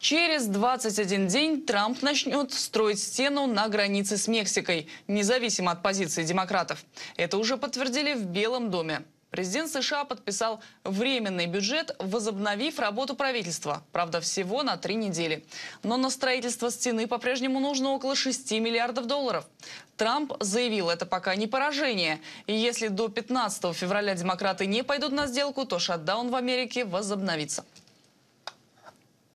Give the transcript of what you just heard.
Через 21 день Трамп начнет строить стену на границе с Мексикой, независимо от позиции демократов. Это уже подтвердили в Белом доме. Президент США подписал временный бюджет, возобновив работу правительства. Правда, всего на три недели. Но на строительство стены по-прежнему нужно около 6 миллиардов долларов. Трамп заявил, это пока не поражение. И если до 15 февраля демократы не пойдут на сделку, то шатдаун в Америке возобновится.